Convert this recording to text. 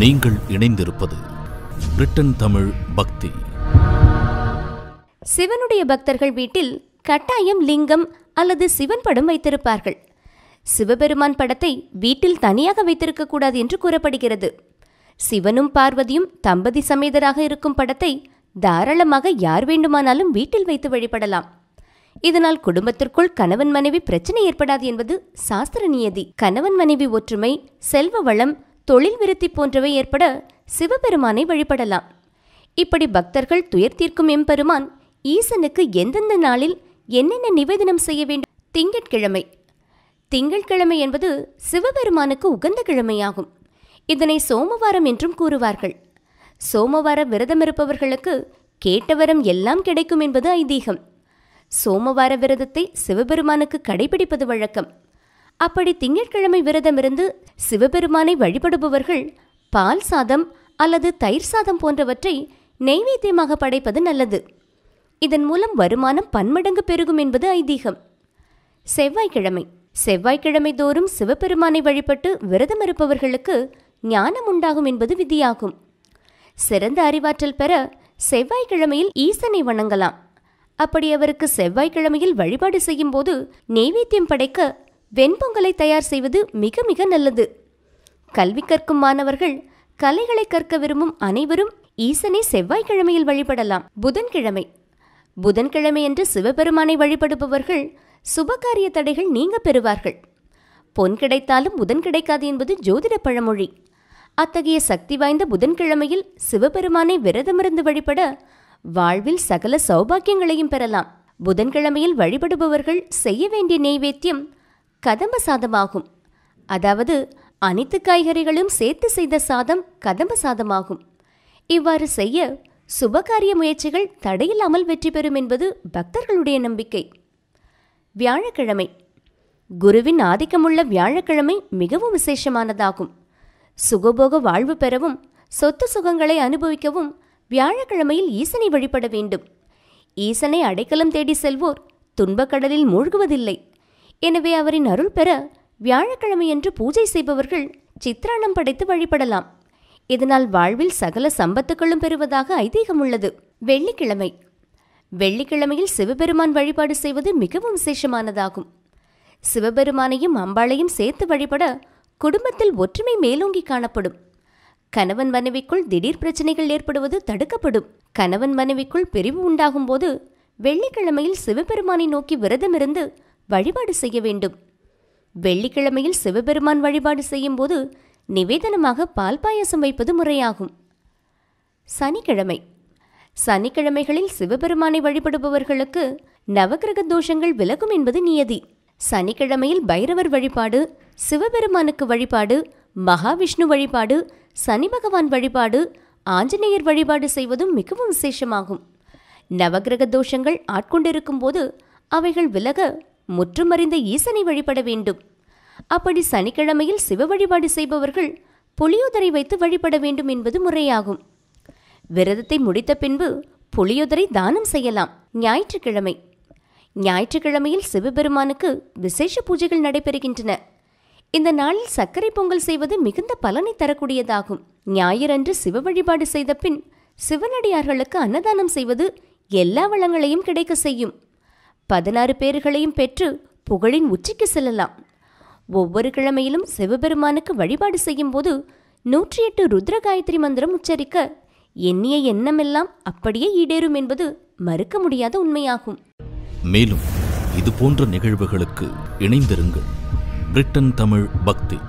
நீங்கள் இணைந்திருப்பது பிரிட்டன் தமிழ் பக்தி சிவனுடைய பக்தர்கள் வீட்டில் கட்டாயம் லிங்கம் அல்லது சிவன் படம் வைத்திருப்பார்கள் சிவபெருமான் படத்தை வீட்டில் தனியாக வைத்திருக்க கூடாது என்று கூறப்படுகிறது சிவனும் பார்வதியும் தம்பதி சமேதராக இருக்கும் படத்தை தாராளமாக யார் வேண்டுமானாலும் வீட்டில் வைத்து வழிபடலாம் இதனால் குடும்பத்திற்குள் கணவன் மனைவி பிரச்சனை ஏற்படாது என்பது சாஸ்திர நியதி கணவன் மனைவி ஒற்றுமை செல்வ வளம் தொழில் விருத்தி போன்றவை ஏற்பட சிவபெருமானை வழிபடலாம் இப்படி பக்தர்கள் துயர் தீர்க்கும் எம்பெருமான் ஈசனுக்கு எந்தெந்த நாளில் என்னென்ன நிவேதனம் செய்ய வேண்டும் திங்கட்கிழமை திங்கட்கிழமை என்பது சிவபெருமானுக்கு உகந்த கிழமையாகும் இதனை சோமவாரம் என்றும் கூறுவார்கள் சோமவார விரதம் இருப்பவர்களுக்கு கேட்டவரம் எல்லாம் கிடைக்கும் என்பது ஐதீகம் சோமவார விரதத்தை சிவபெருமானுக்கு கடைபிடிப்பது வழக்கம் அப்படி திங்கட்கிழமை விரதமிருந்து சிவபெருமானை வழிபடுபவர்கள் பால் சாதம் அல்லது தயிர் சாதம் போன்றவற்றை நெய்வேத்தியமாக படைப்பது நல்லது இதன் மூலம் வருமானம் பன்மடங்கு பெருகும் என்பது ஐதீகம் செவ்வாய்க்கிழமை செவ்வாய்க்கிழமை தோறும் சிவபெருமானை வழிபட்டு விரதம் இருப்பவர்களுக்கு ஞானம் உண்டாகும் என்பது விதியாகும் சிறந்த அறிவாற்றல் பெற செவ்வாய்க்கிழமையில் ஈசனை வணங்கலாம் அப்படி அவருக்கு செவ்வாய்க்கிழமையில் வழிபாடு செய்யும்போது நெய்வேத்தியம் படைக்க வெண்பொங்கலை தயார் செய்வது மிக மிக நல்லது கல்வி கற்கும் மாணவர்கள் கலைகளை கற்க விரும்பும் அனைவரும் ஈசனை செவ்வாய்க்கிழமையில் வழிபடலாம் புதன்கிழமை புதன்கிழமை என்று சிவபெருமானை வழிபடுபவர்கள் சுபகாரிய தடைகள் நீங்க பெறுவார்கள் பொன் கிடைத்தாலும் புதன் கிடைக்காது என்பது ஜோதிட பழமொழி அத்தகைய சக்தி வாய்ந்த புதன்கிழமையில் சிவபெருமானை விரதமிருந்து வழிபட வாழ்வில் சகல சௌபாக்கியங்களையும் பெறலாம் புதன்கிழமையில் வழிபடுபவர்கள் செய்ய வேண்டிய நெய்வேத்தியம் கதம்ப சாதமாகும் அதாவது அனைத்து காய்கறிகளும் சேர்த்து செய்த சாதம் கதம்ப சாதமாகும் இவ்வாறு செய்ய சுபகாரிய முயற்சிகள் தடையில்லாமல் வெற்றி பெறும் என்பது பக்தர்களுடைய நம்பிக்கை வியாழக்கிழமை குருவின் ஆதிக்கமுள்ள வியாழக்கிழமை மிகவும் விசேஷமானதாகும் சுகபோக வாழ்வு பெறவும் சொத்து சுகங்களை அனுபவிக்கவும் வியாழக்கிழமையில் ஈசனை வழிபட வேண்டும் ஈசனை அடைக்கலம் தேடி செல்வோர் துன்பக்கடலில் மூழ்குவதில்லை எனவே அவரின் அருள் பெற வியாழக்கிழமையன்று பூஜை செய்பவர்கள் சித்திராணம் படைத்து வழிபடலாம் இதனால் வாழ்வில் சகல சம்பத்துக்களும் பெறுவதாக ஐதீகம் உள்ளது வெள்ளிக்கிழமை வெள்ளிக்கிழமையில் சிவபெருமான் வழிபாடு செய்வது மிகவும் விசேஷமானதாகும் சிவபெருமானையும் அம்பாளையும் சேர்த்து வழிபட குடும்பத்தில் ஒற்றுமை மேலோங்கி காணப்படும் கணவன் மனைவிக்குள் திடீர் பிரச்சனைகள் ஏற்படுவது தடுக்கப்படும் கணவன் மனைவிக்குள் பிரிவு உண்டாகும் போது வெள்ளிக்கிழமையில் சிவபெருமானை நோக்கி விரதமிருந்து வழிபாடு செய்ய வேண்டும் வெள்ளிக்கிழமையில் சிவபெருமான் வழிபாடு செய்யும்போது நிவேதனமாக பால் பாயசம் வைப்பது முறையாகும் சனிக்கிழமை சனிக்கிழமைகளில் சிவபெருமானை வழிபடுபவர்களுக்கு நவகிரக தோஷங்கள் விலகும் என்பது நியதி சனிக்கிழமையில் பைரவர் வழிபாடு சிவபெருமானுக்கு வழிபாடு மகாவிஷ்ணு வழிபாடு சனி பகவான் வழிபாடு ஆஞ்சநேயர் வழிபாடு செய்வதும் மிகவும் விசேஷமாகும் நவகிரக தோஷங்கள் ஆட்கொண்டிருக்கும் போது அவைகள் விலக முற்றுமறிந்த ஈசனை வழிபட வேண்டும் அப்படி சனிக்கிழமையில் சிவ வழிபாடு செய்பவர்கள் புளியோதரை வைத்து வழிபட வேண்டும் என்பது முறையாகும் விரதத்தை முடித்த பின்பு புளியோதரை தானம் செய்யலாம் ஞாயிற்றுக்கிழமை ஞாயிற்றுக்கிழமையில் சிவபெருமானுக்கு விசேஷ பூஜைகள் நடைபெறுகின்றன இந்த நாளில் சர்க்கரை பொங்கல் செய்வது மிகுந்த பலனை தரக்கூடியதாகும் ஞாயிறன்று சிவ வழிபாடு செய்த பின் சிவனடியார்களுக்கு அன்னதானம் செய்வது எல்லா வளங்களையும் கிடைக்க செய்யும் பதினாறு பேர்களையும் பெற்று புகழின் உச்சிக்கு செல்லலாம் ஒவ்வொரு கிழமையிலும் சிவபெருமானுக்கு வழிபாடு செய்யும்போது நூற்றி எட்டு ருத்ர காயத்ரி மந்திரம் உச்சரிக்க எண்ணிய எண்ணமெல்லாம் அப்படியே ஈடேறும் என்பது மறுக்க முடியாத உண்மையாகும் மேலும் இது போன்ற நிகழ்வுகளுக்கு இணைந்திருங்கள் பிரிட்டன் தமிழ் பக்தி